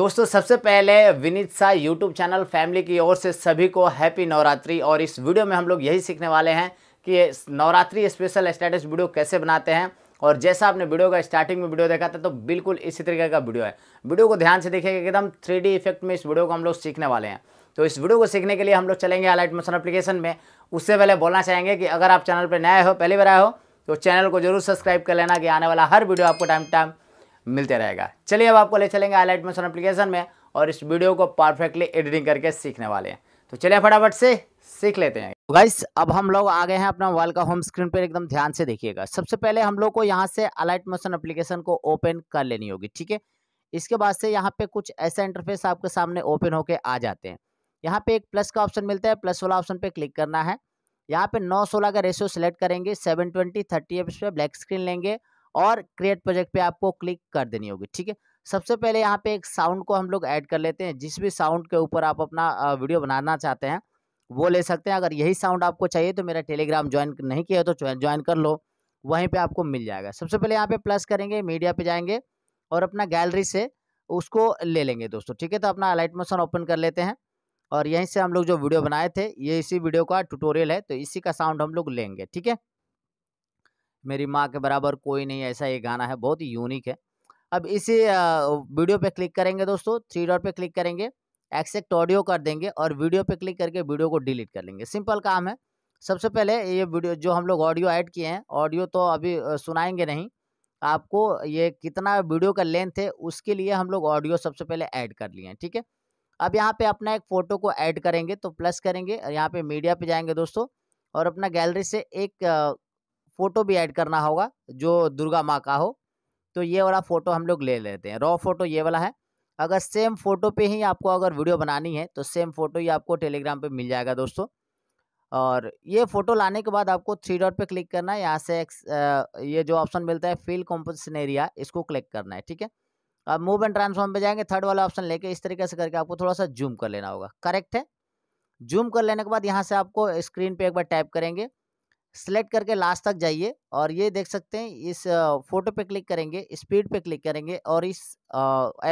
दोस्तों सबसे पहले Vineet Shah YouTube channel family की ओर से सभी को हैप्पी नवरात्रि और इस वीडियो में हम लोग यही सीखने वाले हैं कि नवरात्रि स्पेशल स्टेटस वीडियो कैसे बनाते हैं और जैसा आपने वीडियो का स्टार्टिंग में वीडियो देखा था तो बिल्कुल इसी तरीके का वीडियो है वीडियो को ध्यान से देखेंगे एकदम थ्री इफेक्ट में इस वीडियो को हम लोग सीखने वाले हैं तो इस वीडियो को सीखने के लिए हम लोग चलेंगे अलाइट मोशन अप्लीकेशन में उससे पहले बोलना चाहेंगे कि अगर आप चैनल पर नए हो पहली बार आए हो तो चैनल को जरूर सब्सक्राइब कर लेना कि आने वाला हर वीडियो आपको टाइम टाइम मिलते रहेगा चलिए अब आपको ले चलेंगे आई मोशन अप्लीकेशन में और इस वीडियो को परफेक्टली एडिटिंग करके सीखने वाले हैं तो चलिए फटाफट से सीख लेते हैं गाइस तो अब हम लोग आ गए हैं अपना मोबाइल का होम स्क्रीन पर एकदम ध्यान से देखिएगा सबसे पहले हम लोग को यहाँ से अलाइट मोशन एप्लीकेशन को ओपन कर लेनी होगी ठीक है इसके बाद से यहाँ पे कुछ ऐसा इंटरफेस आपके सामने ओपन होके आ जाते हैं यहाँ पे एक प्लस का ऑप्शन मिलता है प्लस वाला ऑप्शन पे क्लिक करना है यहाँ पे नौ सोलह का रेशियो सेलेक्ट करेंगे सेवन ट्वेंटी थर्टी एफ पे ब्लैक स्क्रीन लेंगे और क्रिएट प्रोजेक्ट पे आपको क्लिक कर देनी होगी ठीक है सबसे पहले यहाँ पे एक साउंड को हम लोग ऐड कर लेते हैं जिस भी साउंड के ऊपर आप अपना वीडियो बनाना चाहते हैं वो ले सकते हैं अगर यही साउंड आपको चाहिए तो मेरा टेलीग्राम ज्वाइन नहीं किया तो ज्वाइन कर लो वहीं पर आपको मिल जाएगा सबसे पहले यहाँ पे प्लस करेंगे मीडिया पर जाएंगे और अपना गैलरी से उसको ले लेंगे दोस्तों ठीक है तो अपना अलाइट मोशन ओपन कर लेते हैं और यहीं से हम लोग जो वीडियो बनाए थे ये इसी वीडियो का ट्यूटोरियल है तो इसी का साउंड हम लोग लेंगे ठीक है मेरी माँ के बराबर कोई नहीं ऐसा ये गाना है बहुत ही यूनिक है अब इसी वीडियो पे क्लिक करेंगे दोस्तों थ्री डॉट पे क्लिक करेंगे एक्सेक्ट ऑडियो कर देंगे और वीडियो पे क्लिक करके वीडियो को डिलीट कर लेंगे सिंपल काम है सबसे पहले ये वीडियो जो हम लोग ऑडियो ऐड किए हैं ऑडियो तो अभी सुनाएंगे नहीं आपको ये कितना वीडियो का लेंथ है उसके लिए हम लोग ऑडियो सबसे पहले ऐड कर लिए हैं ठीक है अब यहाँ पे अपना एक फ़ोटो को ऐड करेंगे तो प्लस करेंगे यहाँ पे मीडिया पे जाएंगे दोस्तों और अपना गैलरी से एक फ़ोटो भी ऐड करना होगा जो दुर्गा माँ का हो तो ये वाला फ़ोटो हम लोग ले लेते हैं रॉ फ़ोटो ये वाला है अगर सेम फ़ोटो पे ही आपको अगर वीडियो बनानी है तो सेम फ़ोटो ही आपको टेलीग्राम पे मिल जाएगा दोस्तों और ये फ़ोटो लाने के बाद आपको थ्री डॉट पे क्लिक करना है यहाँ से ये जो ऑप्शन मिलता है फील कॉम्पोजिशन एरिया इसको क्लिक करना है ठीक है अब मूव एंड ट्रांसफॉर्म पे जाएंगे थर्ड वाला ऑप्शन लेके इस तरीके से करके आपको थोड़ा सा जूम कर लेना होगा करेक्ट है जूम कर लेने के बाद यहाँ से आपको स्क्रीन पर एक बार टाइप करेंगे सेलेक्ट करके लास्ट तक जाइए और ये देख सकते हैं इस फोटो पे क्लिक करेंगे स्पीड पे क्लिक करेंगे और इस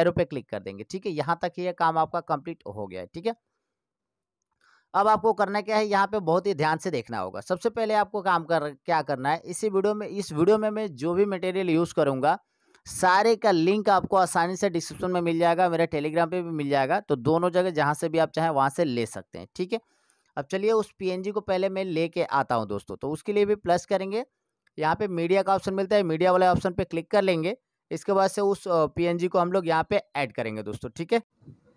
एरो पे क्लिक कर देंगे ठीक है यहाँ तक ये काम आपका कंप्लीट हो गया है ठीक है अब आपको करना क्या है यहाँ पे बहुत ही ध्यान से देखना होगा सबसे पहले आपको काम कर क्या करना है इसी वीडियो में इस वीडियो में मैं जो भी मटेरियल यूज़ करूँगा सारे का लिंक आपको आसानी से डिस्क्रिप्शन में मिल जाएगा मेरे टेलीग्राम पे भी मिल जाएगा तो दोनों जगह जहाँ से भी आप चाहें वहाँ से ले सकते हैं ठीक है अब चलिए उस पी को पहले मैं लेके आता हूँ दोस्तों तो उसके लिए भी प्लस करेंगे यहाँ पे मीडिया का ऑप्शन मिलता है मीडिया वाले ऑप्शन पे क्लिक कर लेंगे इसके बाद से उस पी को हम लोग यहाँ पे ऐड करेंगे दोस्तों ठीक है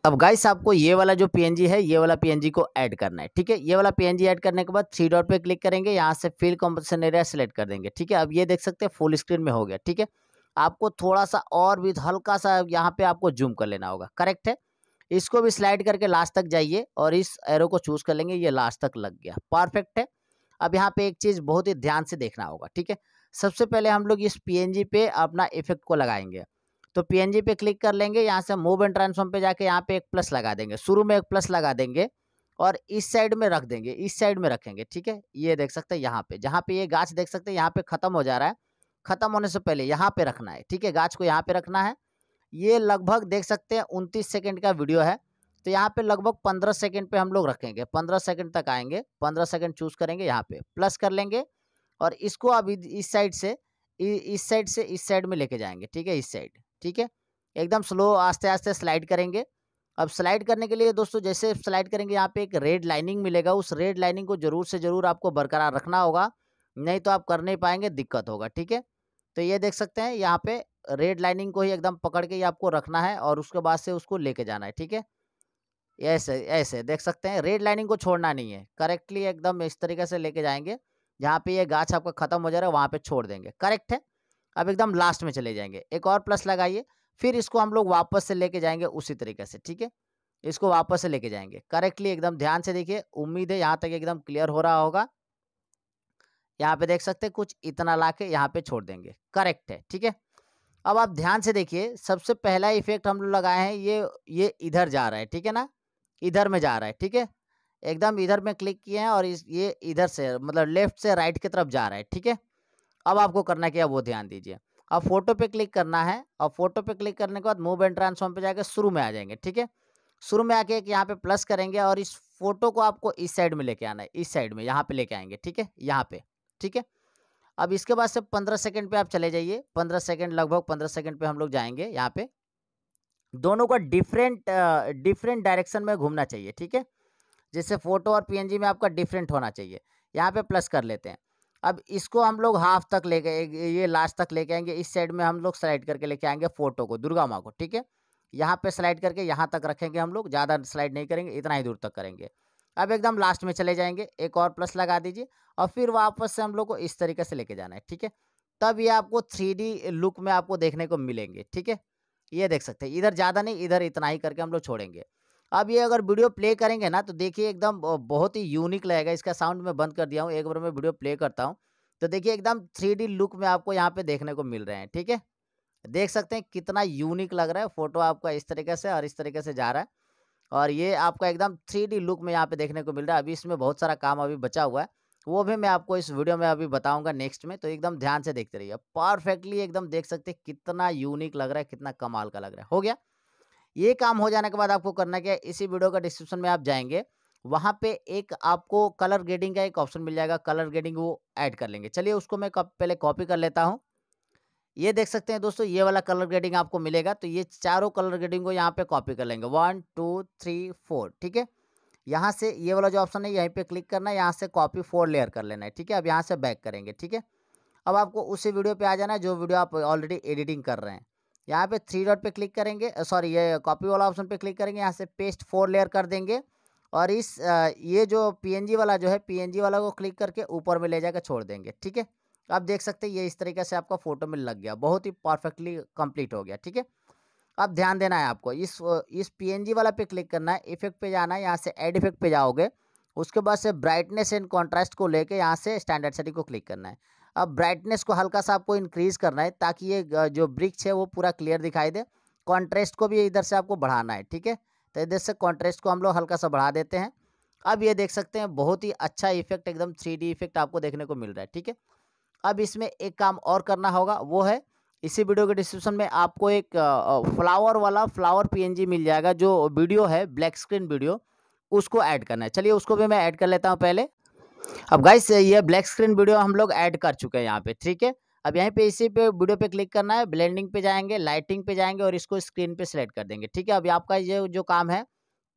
अब गाइस आपको ये वाला जो पी है ये वाला पी को ऐड करना है ठीक है ये वाला पी ऐड करने के बाद थ्री डॉट पे क्लिक करेंगे यहाँ से फील कॉम्पिटिशन एरिया सेलेक्ट कर देंगे ठीक है अब ये देख सकते हैं फुल स्क्रीन में हो गया ठीक है आपको थोड़ा सा और भी हल्का सा यहाँ पे आपको जूम कर लेना होगा करेक्ट है इसको भी स्लाइड करके लास्ट तक जाइए और इस एरो को चूज़ कर लेंगे ये लास्ट तक लग गया परफेक्ट है अब यहाँ पे एक चीज़ बहुत ही ध्यान से देखना होगा ठीक है सबसे पहले हम लोग इस पी पे अपना इफेक्ट को लगाएंगे तो पी पे क्लिक कर लेंगे यहाँ से मूव एंड ट्रांसफॉर्म पे जाके यहाँ पे एक प्लस लगा देंगे शुरू में एक प्लस लगा देंगे और इस साइड में रख देंगे इस साइड में रखेंगे ठीक है ये देख सकते हैं यहाँ पे जहाँ पे ये गाछ देख सकते हैं यहाँ पे खत्म हो जा रहा है खत्म होने से पहले यहाँ पे रखना है ठीक है गाछ को यहाँ पे रखना है ये लगभग देख सकते हैं उनतीस सेकेंड का वीडियो है तो यहाँ पे लगभग पंद्रह सेकेंड पे हम लोग रखेंगे पंद्रह सेकेंड तक आएंगे पंद्रह सेकेंड चूज करेंगे यहाँ पे प्लस कर लेंगे और इसको अब इस साइड से इस साइड से इस साइड में लेके जाएंगे ठीक है इस साइड ठीक है एकदम स्लो आस्ते आस्ते स्लाइड करेंगे अब स्लाइड करने के लिए दोस्तों जैसे स्लाइड करेंगे यहाँ पे एक रेड लाइनिंग मिलेगा उस रेड लाइनिंग को जरूर से जरूर आपको बरकरार रखना होगा नहीं तो आप कर नहीं पाएंगे दिक्कत होगा ठीक है तो ये देख सकते हैं यहाँ पे रेड लाइनिंग को ही एकदम पकड़ के ये आपको रखना है और उसके बाद से उसको लेके जाना है ठीक है ऐसे ऐसे देख सकते हैं रेड लाइनिंग को छोड़ना नहीं है करेक्टली एकदम इस तरीके से लेके जाएंगे जहाँ पे ये गाछ आपका खत्म हो जा रहा है वहाँ पे छोड़ देंगे करेक्ट है अब एकदम लास्ट में चले जाएंगे एक और प्लस लगाइए फिर इसको हम लोग वापस से लेके जाएंगे उसी तरीके से ठीक है इसको वापस से लेके जाएंगे करेक्टली एकदम ध्यान से देखिए उम्मीद है यहाँ तक एकदम क्लियर हो रहा होगा यहाँ पे देख सकते हैं कुछ इतना ला के यहाँ पे छोड़ देंगे करेक्ट है ठीक है अब आप ध्यान से देखिए सबसे पहला इफेक्ट हम लोग लगाए हैं ये ये इधर जा रहा है ठीक है ना इधर में जा रहा है ठीक है एकदम इधर में क्लिक किए हैं और इस ये इधर से मतलब लेफ्ट से राइट की तरफ जा रहा है ठीक है अब आपको करना क्या वो ध्यान दीजिए अब फोटो पे क्लिक करना है और फोटो पे क्लिक करने के बाद मूव एंड ट्रांसफॉर्म पे जाकर शुरू में आ जाएंगे ठीक है शुरू में आके एक यहाँ पे प्लस करेंगे और इस फोटो को आपको इस साइड में लेके आना है इस साइड में यहाँ पे लेके आएंगे ठीक है यहाँ पे ठीक है अब इसके बाद से पंद्रह सेकंड पे आप चले जाइए पंद्रह सेकंड लगभग पंद्रह सेकंड पे हम लोग जाएंगे यहाँ पे दोनों का डिफरेंट डिफरेंट डायरेक्शन में घूमना चाहिए ठीक है जैसे फोटो और पीएनजी में आपका डिफरेंट होना चाहिए यहाँ पे प्लस कर लेते हैं अब इसको हम लोग हाफ तक ले गए ये लास्ट तक लेके आएंगे इस साइड में हम लोग स्लाइड करके लेके आएंगे फोटो को दुर्गा माँ को ठीक है यहाँ पे स्लाइड करके यहाँ तक रखेंगे हम लोग ज़्यादा स्लाइड नहीं करेंगे इतना ही दूर तक करेंगे अब एकदम लास्ट में चले जाएंगे एक और प्लस लगा दीजिए और फिर वापस से हम लोग को इस तरीके से लेके जाना है ठीक है तब ये आपको थ्री लुक में आपको देखने को मिलेंगे ठीक है ये देख सकते हैं इधर ज़्यादा नहीं इधर इतना ही करके हम लोग छोड़ेंगे अब ये अगर वीडियो प्ले करेंगे ना तो देखिए एकदम बहुत ही यूनिक लगेगा इसका साउंड मैं बंद कर दिया हूँ एक बार मैं वीडियो प्ले करता हूँ तो देखिए एकदम थ्री लुक में आपको यहाँ पे देखने को मिल रहे हैं ठीक है देख सकते हैं कितना यूनिक लग रहा है फोटो आपका इस तरीके से और इस तरीके से जा रहा है और ये आपका एकदम थ्री लुक में यहाँ पे देखने को मिल रहा है अभी इसमें बहुत सारा काम अभी बचा हुआ है वो भी मैं आपको इस वीडियो में अभी बताऊंगा नेक्स्ट में तो एकदम ध्यान से देखते रहिए परफेक्टली एकदम देख सकते हैं कितना यूनिक लग रहा है कितना कमाल का लग रहा है हो गया ये काम हो जाने के बाद आपको करना क्या है इसी वीडियो का डिस्क्रिप्शन में आप जाएंगे वहाँ पे एक आपको कलर ग्रेडिंग का एक ऑप्शन मिल जाएगा कलर ग्रेडिंग वो ऐड कर लेंगे चलिए उसको मैं पहले कॉपी कर लेता हूँ ये देख सकते हैं दोस्तों ये वाला कलर ग्रेडिंग आपको मिलेगा तो ये चारों कलर ग्रेडिंग को यहाँ पे कॉपी कर लेंगे वन टू थ्री फोर ठीक है यहाँ से ये वाला जो ऑप्शन है यहीं पे क्लिक करना है यहाँ से कॉपी फोर लेयर कर लेना है ठीक है अब यहाँ से बैक करेंगे ठीक है अब आपको उसी वीडियो पर आ जाना है जो वीडियो आप ऑलरेडी एडिटिंग कर रहे हैं यहाँ पर थ्री डॉट पर क्लिक करेंगे सॉरी ये कॉपी वाला ऑप्शन पर क्लिक करेंगे यहाँ से पेस्ट फोर लेयर कर देंगे और इस ये जो पी वाला जो है पी वाला को क्लिक करके ऊपर में ले जाकर छोड़ देंगे ठीक है तो आप देख सकते हैं ये इस तरीके से आपका फ़ोटो में लग गया बहुत ही परफेक्टली कंप्लीट हो गया ठीक है अब ध्यान देना है आपको इस इस पीएनजी वाला पे क्लिक करना है इफेक्ट पे जाना है यहाँ से एड इफेक्ट पे जाओगे उसके बाद से ब्राइटनेस एंड कॉन्ट्रास्ट को लेके यहाँ से स्टैंडर्ड सेटिंग को क्लिक करना है अब ब्राइटनेस को हल्का सा आपको इंक्रीज़ करना है ताकि ये जो ब्रिक्स है वो पूरा क्लियर दिखाई दे कॉन्ट्रेस्ट को भी इधर से आपको बढ़ाना है ठीक है तो इधर से कॉन्ट्रेस्ट को हम लोग हल्का सा बढ़ा देते हैं अब ये देख सकते हैं बहुत ही अच्छा इफेक्ट एकदम थ्री इफेक्ट आपको देखने को मिल रहा है ठीक है अब इसमें एक काम और करना होगा वो है इसी वीडियो के डिस्क्रिप्शन में आपको एक फ्लावर वाला फ्लावर पीएनजी मिल जाएगा जो वीडियो है ब्लैक स्क्रीन वीडियो उसको ऐड करना है चलिए उसको भी मैं ऐड कर लेता हूँ पहले अब गाइस ये ब्लैक स्क्रीन वीडियो हम लोग ऐड कर चुके हैं यहाँ पे ठीक है अब यहीं पे इसी पे वीडियो पे क्लिक करना है ब्लेंडिंग पे जाएंगे लाइटिंग पे जाएंगे और इसको स्क्रीन पे सिलेक्ट कर देंगे ठीक है अभी आपका ये जो काम है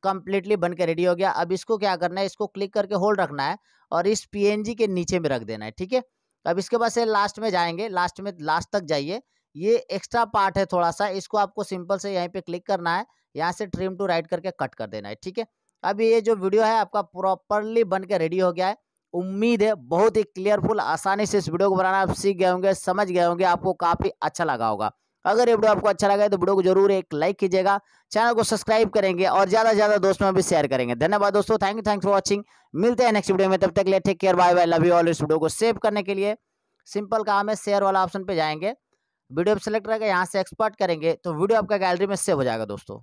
कम्प्लीटली बन के रेडी हो गया अब इसको क्या करना है इसको क्लिक करके होल्ड रखना है और इस पी के नीचे में रख देना है ठीक है तो अब इसके बाद से लास्ट में जाएंगे लास्ट में लास्ट तक जाइए ये एक्स्ट्रा पार्ट है थोड़ा सा इसको आपको सिंपल से यहीं पे क्लिक करना है यहाँ से ट्रिम टू राइट करके कट कर देना है ठीक है अब ये जो वीडियो है आपका प्रॉपरली बन के रेडी हो गया है उम्मीद है बहुत ही क्लियरफुल आसानी से इस वीडियो को बनाना आप सीख गए होंगे समझ गए होंगे आपको काफ़ी अच्छा लगा होगा अगर ये वीडियो आपको अच्छा लगा है तो वीडियो को जरूर एक लाइक कीजिएगा चैनल को सब्सक्राइब करेंगे और ज़्यादा से ज़्यादा दोस्तों में भी शेयर करेंगे धन्यवाद दोस्तों thank you thanks for watching मिलते हैं नेक्स्ट वीडियो में तब तक ले take care bye bye love you all इस वीडियो को सेव करने के लिए सिंपल काम है शेयर वाला ऑप्शन पर जाएंगे वीडियो सेलेक्ट रहेगा यहाँ से एक्सपर्ट करेंगे तो वीडियो आपका गैलरी में सेव हो जाएगा दोस्तों